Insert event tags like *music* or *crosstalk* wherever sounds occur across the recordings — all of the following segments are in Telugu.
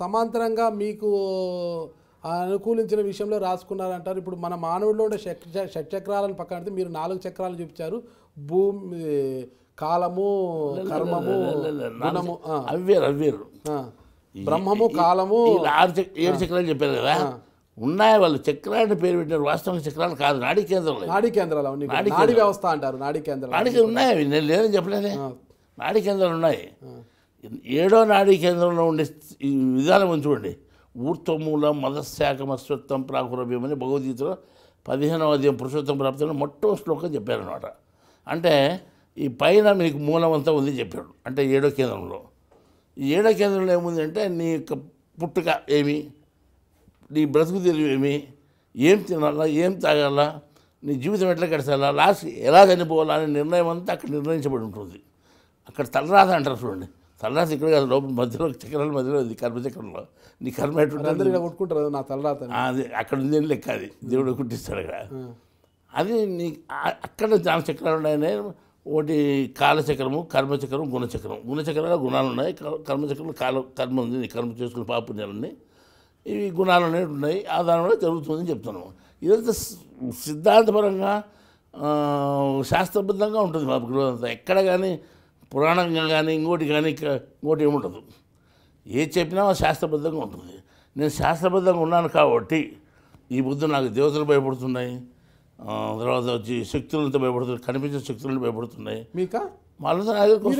సమాంతరంగా మీకు అనుకూలించిన విషయంలో రాసుకున్నారంటారు ఇప్పుడు మన మానవుల్లో ఉండే చక్రాలను పక్కన పెడితే మీరు నాలుగు చక్రాలు చూపించారు భూమి కాలము కర్మము గుణము అవ్వేరు అవ్వేరు బ్రహ్మము కాలము ఆరు ఏడు చక్రాలు చెప్పారు కదా ఉన్నాయి వాళ్ళు చక్రాన్ని పేరు పెట్టారు వాస్తవంగా చక్రాలు కాదు నాడీ కేంద్రాలు నాడీ కేంద్రాలు నాడీ వ్యవస్థ అంటారు నాడీ కేంద్రాలు నాడీ ఉన్నాయి నేను లేదని చెప్పలేదే నాడీ కేంద్రాలు ఉన్నాయి ఏడో నాడీ కేంద్రంలో ఉండే విధానం చూడండి ఊర్తమూల మదశాఖ అశ్వత్వం ప్రాకురభ్యం భగవద్గీతలో పదిహేనవ అధ్యయం పురుషోత్తం ప్రాప్తంలో మొట్ట శ్లోకం చెప్పారనమాట అంటే ఈ పైన మీకు మూలం అంతా ఉంది చెప్పాడు అంటే ఏడో కేంద్రంలో ఈ ఏడో కేంద్రంలో ఏముందంటే నీ యొక్క పుట్టుక ఏమి నీ బ్రతుకు తెలివి ఏమి ఏం తినాలా ఏం తాగాలా నీ జీవితం ఎట్లా గడిచాలా లాస్ట్ ఎలా చనిపోవాలా అనే నిర్ణయం అంతా అక్కడ నిర్ణయించబడి ఉంటుంది అక్కడ తలరాదు అంటారు చూడండి తలరాత ఇక్కడ కాదు లోపల మధ్యలో చక్రాల మధ్యలో ఉంది కర్మచక్రంలో నీ కర్మ ఎటువంటి కొట్టుకుంటారు నా తలరాత అది అక్కడ ఉంది లెక్క అది దేవుడు కుట్టిస్తాడు అక్కడ అది నీ అక్కడ చక్రాలు ఉన్నాయని ఒకటి కాలచక్రము కర్మచక్రం గుణచక్రం గుణచక్రాలు గుణాలు ఉన్నాయి కర్మచక్రంలో కాల కర్మ ఉంది నీ కర్మ చేసుకున్న పాపుణ్యాలు ఉన్నాయి ఇవి గుణాలు అనేవి ఉన్నాయి ఆ దానివల్ల జరుగుతుందని చెప్తున్నాము ఇదంతా సిద్ధాంతపరంగా శాస్త్రబద్ధంగా ఉంటుంది మా అంతా ఎక్కడ కానీ పురాణంగా కానీ ఇంకోటి కానీ ఇంకోటి ఏముండదు ఏ చెప్పినా శాస్త్రబద్ధంగా ఉంటుంది నేను శాస్త్రబద్ధంగా ఉన్నాను కాబట్టి ఈ బుద్ధు నాకు దేవతలు భయపడుతున్నాయి తర్వాత వచ్చి శక్తులతో భయపడుతున్నాయి కనిపించే శక్తులను భయపడుతున్నాయి మీక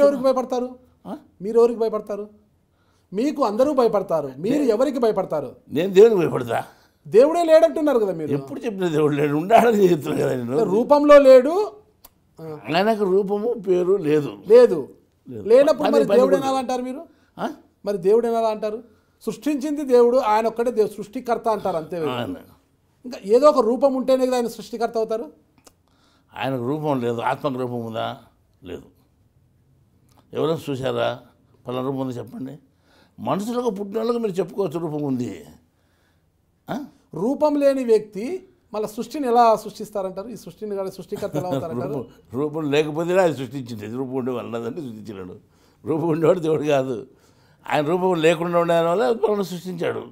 ఎవరికి భయపడతారు మీరు ఎవరికి భయపడతారు మీకు అందరూ భయపడతారు మీరు ఎవరికి భయపడతారు నేను దేవునికి భయపడతా దేవుడే లేడంటున్నారు కదా మీరు ఎప్పుడు చెప్పిన దేవుడు లేడు ఉండాలని చెప్తున్నారు కదా రూపంలో లేడు ఆయనకు రూపము పేరు లేదు లేదు లేనప్పుడు మరి దేవుడు అంటారు మీరు మరి దేవుడు ఎలా అంటారు సృష్టించింది దేవుడు ఆయన ఒక్కడే దేవుడు సృష్టికర్త అంటారు అంతే ఇంకా ఏదో ఒక రూపం ఉంటేనే కదా ఆయన సృష్టికర్త అవుతారు ఆయన రూపం లేదు ఆత్మకు రూపం ఉందా లేదు ఎవరైనా చూసారా పలా రూపం ఉంది చెప్పండి మనుషులకు పుట్టిన మీరు చెప్పుకోవచ్చు రూపం ఉంది రూపం లేని వ్యక్తి మళ్ళీ సృష్టిని ఎలా సృష్టిస్తారంటారు ఈ సృష్టిని కానీ సృష్టికర్త ఎలా అవుతారంటారు రూపం లేకపోతే ఆయన సృష్టించింది రూపం ఉండేవాళ్ళు ఉన్నదని సృష్టించినాడు రూపం ఉండేవాడు దేవుడు కాదు ఆయన రూపం లేకుండా ఉండే వల్ల మనల్ని సృష్టించాడు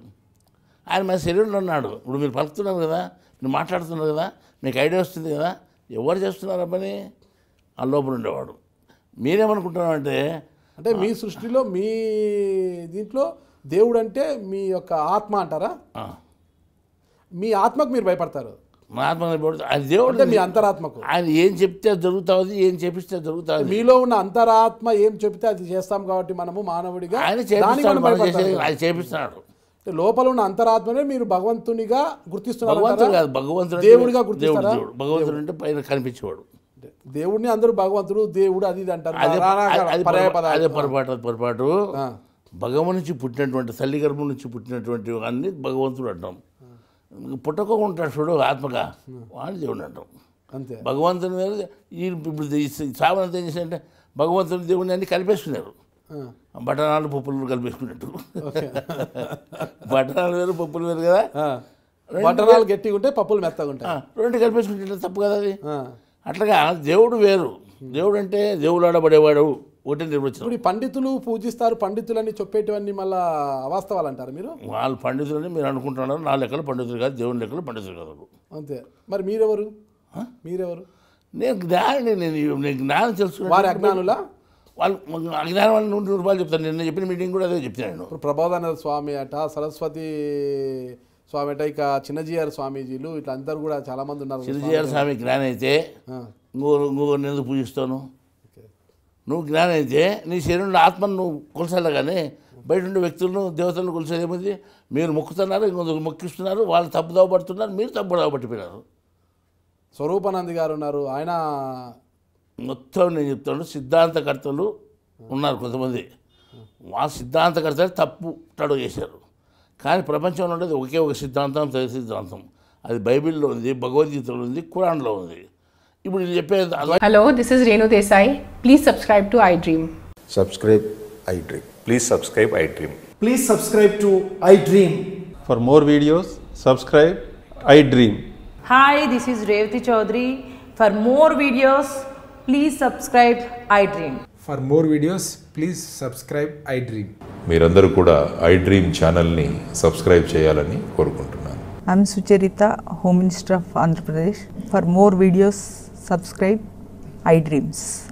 ఆయన మన శరీరంలో ఉన్నాడు ఇప్పుడు మీరు పలుకుతున్నారు కదా నువ్వు మాట్లాడుతున్నారు కదా నీకు ఐడియా వస్తుంది కదా ఎవరు చేస్తున్నారు అబ్బని ఆ లోపల ఉండేవాడు మీరేమనుకుంటున్నావు అంటే అంటే మీ సృష్టిలో మీ దీంట్లో దేవుడు అంటే మీ యొక్క ఆత్మ అంటారా మీ ఆత్మకు మీరు భయపడతారు మా ఆత్మ అది దేవుడు మీ అంతరాత్మకు ఆయన ఏం చెప్తే జరుగుతుంది ఏం చెప్పిస్తే జరుగుతుంది మీలో ఉన్న అంతరాత్మ ఏం చెప్తే అది చేస్తాం కాబట్టి మనము మానవుడిగా ఆయన ఆయన చేపిస్తున్నాడు లోపల ఉన్న అంతరాత్మనే మీరు భగవంతునిగా గుర్తిస్తున్నారు భగవంతుడు భగవంతుడు దేవుడిగా దేవుడు భగవంతుడు అంటే పైన కనిపించేవాడు దేవుడిని అందరూ భగవంతుడు దేవుడు అది ఇది అంటారు అది పొరపాటు అది పొరపాటు భగవన్ నుంచి పుట్టినటువంటి తల్లి గర్భం నుంచి పుట్టినటువంటి అన్ని భగవంతుడు అంటాం ఉంటాడు చూడు ఆత్మగా వాడిని దేవుడు అంటాం అంతే భగవంతుని మీద ఇప్పుడు సావనంత ఏం చేశారంటే భగవంతుని దేవుడిని అన్ని కలిపేసుకున్నారు బఠానాలు పప్పులు కలిపేసుకున్నట్టు *laughs* బటనాలు వేరు పప్పులు వేరు కదా బటనాలు గట్టిగా ఉంటే పప్పులు మెత్తగా ఉంటాయి రెండు కలిపేసుకుంటే తప్పు కదా అది అట్లాగా దేవుడు వేరు దేవుడు అంటే దేవుడు ఆడబడేవాడు ఒకటి నిర్వచనం ఇప్పుడు పండితులు పూజిస్తారు పండితులని చెప్పేటివన్నీ మళ్ళీ అవాస్తవాలు అంటారు మీరు వాళ్ళు పండితులని మీరు అనుకుంటున్నారు నా లెక్కలు పండితులు కాదు దేవుని లెక్కలు పండితులు కాదు అంతే మరి మీరెవరు మీరెవరు నేను జ్ఞాని నేను నేను జ్ఞానం తెలుసు వారి అజ్ఞానుల వాళ్ళు అజ్ఞానం వాళ్ళు నూట రూపాయలు చెప్తాను నిన్న చెప్పిన మీటింగ్ కూడా అదే చెప్తాను ఇప్పుడు ప్రభాదానంద స్వామి అట సరస్వతి స్వామి అట ఇక చిన్నజీఆర్ స్వామీజీలు ఇట్లా అందరు కూడా చాలామంది ఉన్నారు చిన్నజీఆర్ స్వామి జ్ఞానం అయితే ఇంకో ఇంకో నేను పూజిస్తాను నువ్వు జ్ఞానం అయితే నీ శరీరంలో ఆత్మను నువ్వు కొలసాలి కానీ బయట ఉండే వ్యక్తులను దేవతలను కొలిసేదేమిది మీరు మొక్కుతున్నారు ఇంకొందరు మొక్కిస్తున్నారు వాళ్ళు తప్పు పడుతున్నారు మీరు తప్పు పట్టిపోయినారు స్వరూపానంది గారు ఉన్నారు ఆయన మొత్తం నేను చెప్తాను సిద్ధాంతకర్తలు ఉన్నారు కొంతమంది ఆ సిద్ధాంతకర్తలు తప్పు తడు చేశారు కానీ ప్రపంచంలో ఉండేది ఒకే ఒక సిద్ధాంతం తొలి సిద్ధాంతం అది బైబిల్లో ఉంది భగవద్గీతలో ఉంది కురాన్లో ఉంది ఇప్పుడు చెప్పేది hello this is Renu Desai please subscribe to iDream subscribe iDream please subscribe iDream please subscribe to iDream for more videos subscribe iDream hi this is Revathi Chowdary for more videos please subscribe iDream for more videos please subscribe iDream మీరందరూ కూడా ఐ డ్రీమ్ ఛానల్ని సబ్స్క్రైబ్ చేయాలని కోరుకుంటున్నాను I'm Sucharitha home minister of Andhra Pradesh for more videos subscribe iDreams.